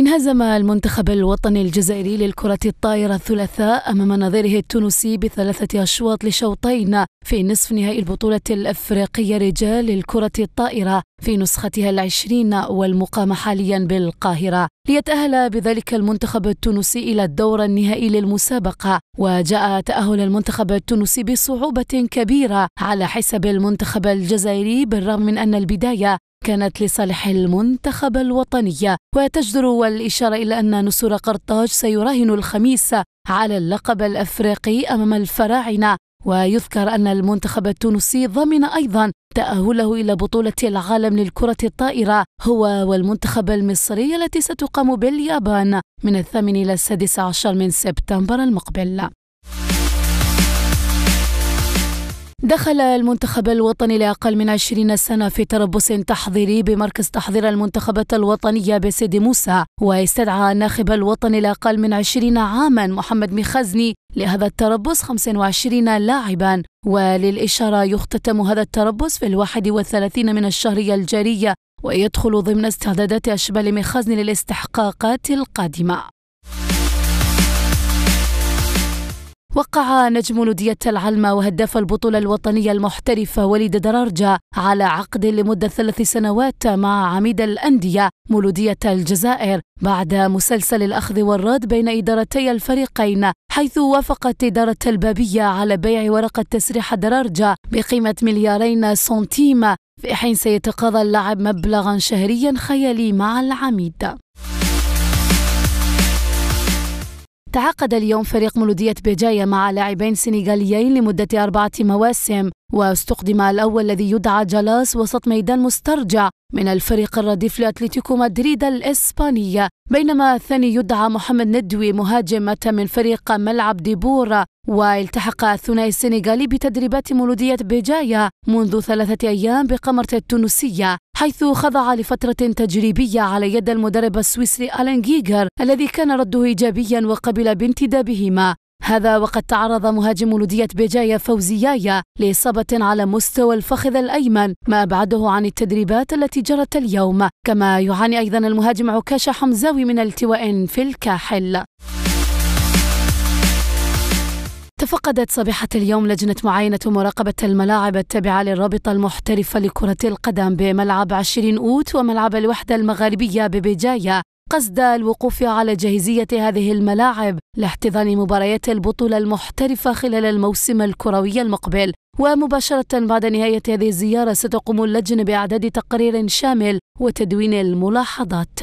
انهزم المنتخب الوطني الجزائري للكرة الطائرة الثلاثاء أمام نظيره التونسي بثلاثة أشواط لشوطين في نصف نهائي البطولة الأفريقية رجال للكرة الطائرة في نسختها العشرين والمقام حاليا بالقاهرة ليتأهل بذلك المنتخب التونسي إلى الدور النهائي للمسابقة وجاء تأهل المنتخب التونسي بصعوبة كبيرة على حسب المنتخب الجزائري بالرغم من أن البداية كانت لصالح المنتخب الوطني وتجدر الإشارة إلى أن نسور قرطاج سيراهن الخميس على اللقب الأفريقي أمام الفراعنة ويذكر أن المنتخب التونسي ضمن أيضا تأهله إلى بطولة العالم للكرة الطائرة هو والمنتخب المصري التي ستقام باليابان من الثامن إلى السادس عشر من سبتمبر المقبل دخل المنتخب الوطني لأقل من عشرين سنة في تربص تحضيري بمركز تحضير المنتخبات الوطنية بسيدي موسى واستدعى الناخب الوطني لأقل من عشرين عاما محمد مخزني لهذا التربص 25 لاعبا وللإشارة يختتم هذا التربص في الواحد والثلاثين من الشهرية الجارية ويدخل ضمن استعدادات أشبال مخزني للاستحقاقات القادمة وقع نجم لودية العلمة وهداف البطولة الوطنية المحترفة وليد درارجة على عقد لمدة ثلاث سنوات مع عميد الأندية مولودية الجزائر بعد مسلسل الأخذ والرد بين إدارتي الفريقين حيث وافقت إدارة البابية على بيع ورقة تسريح درارجة بقيمة مليارين سنتيم في حين سيتقاضى اللاعب مبلغا شهريا خيالي مع العميد تعاقد اليوم فريق مولودية بيجاية مع لاعبين سنغاليين لمدة أربعة مواسم واستقدم الأول الذي يدعى جلاس وسط ميدان مسترجع من الفريق الرديف لأتلتيكو مدريد الإسبانية بينما الثاني يدعى محمد ندوي مهاجم من فريق ملعب ديبورا والتحق الثنائي السنغالي بتدريبات مولودية بيجاية منذ ثلاثة أيام بقمرة التونسية حيث خضع لفترة تجريبية على يد المدرب السويسري ألان جيجر الذي كان رده إيجابيا وقبل بانتدابهما هذا وقد تعرض مهاجم لودية بيجايا فوزيايا لإصابة على مستوى الفخذ الأيمن ما أبعده عن التدريبات التي جرت اليوم كما يعاني أيضا المهاجم عكاشة حمزاوي من التواء في الكاحل تفقدت صباحة اليوم لجنة معاينة ومراقبة الملاعب التابعة للرابطة المحترفة لكرة القدم بملعب 20 أوت وملعب الوحدة المغاربية ببجاية قصد الوقوف على جاهزية هذه الملاعب لاحتضان مباريات البطولة المحترفة خلال الموسم الكروي المقبل ومباشرة بعد نهاية هذه الزيارة ستقوم اللجنة بإعداد تقرير شامل وتدوين الملاحظات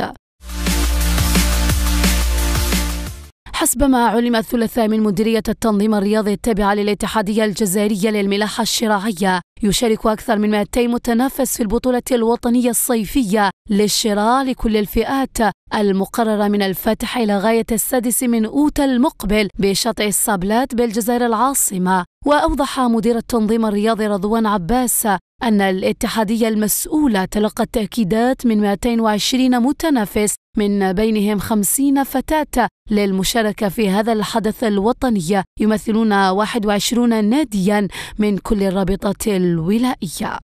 حسب ما علم الثلاثاء من مديرية التنظيم الرياضي التابعة للاتحادية الجزائرية للملاحة الشراعية يشارك أكثر من 200 متنافس في البطولة الوطنية الصيفية للشراع لكل الفئات المقررة من الفتح إلى غاية السادس من اوت المقبل بشاطئ الصابلات بالجزائر العاصمة وأوضح مدير التنظيم الرياضي رضوان عباس أن الاتحادية المسؤولة تلقت تأكيدات من 220 متنافس من بينهم 50 فتاة للمشاركة في هذا الحدث الوطني يمثلون 21 ناديا من كل الرابطة الولائية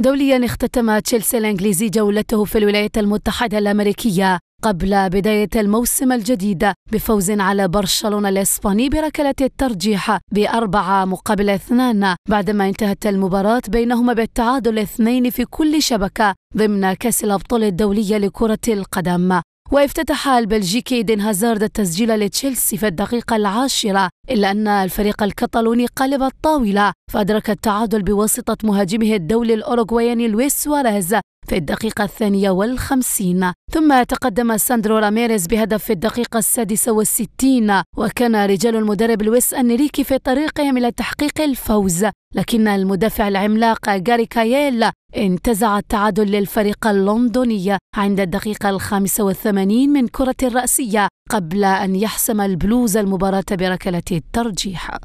دوليا اختتم تشيلسي الانجليزي جولته في الولايات المتحده الامريكيه قبل بداية الموسم الجديد بفوز على برشلونة الإسباني بركلة الترجيح بأربعة مقابل اثنان بعدما انتهت المباراة بينهما بالتعادل اثنين في كل شبكة ضمن كأس الأبطال الدولية لكرة القدم وافتتح البلجيكي دين هازارد التسجيل لتشيلسي في الدقيقة العاشرة إلا أن الفريق الكتالوني قلب الطاولة فأدرك التعادل بواسطة مهاجمه الدولي الأوروغوياني لويس سواريز في الدقيقة الثانية والخمسين ثم تقدم ساندرو راميريز بهدف في الدقيقة السادسة والستين وكان رجال المدرب لويس أنريكي في طريقهم إلى تحقيق الفوز لكن المدافع العملاق غاري كاييل انتزع التعادل للفريق اللندني عند الدقيقة الخامسة والثمانين من كرة الرأسية قبل أن يحسم البلوز المباراة بركلة الترجيح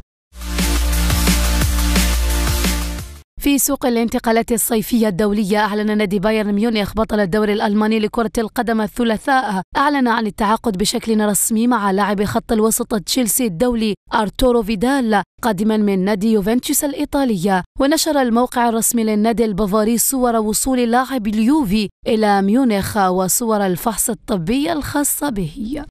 في سوق الانتقالات الصيفية الدولية أعلن نادي بايرن ميونخ بطل الدوري الألماني لكرة القدم الثلاثاء أعلن عن التعاقد بشكل رسمي مع لاعب خط الوسط تشيلسي الدولي أرتورو فيدال قادما من نادي يوفنتوس الإيطالية ونشر الموقع الرسمي للنادي البافاري صور وصول لاعب اليوفي إلى ميونخ وصور الفحص الطبي الخاصة به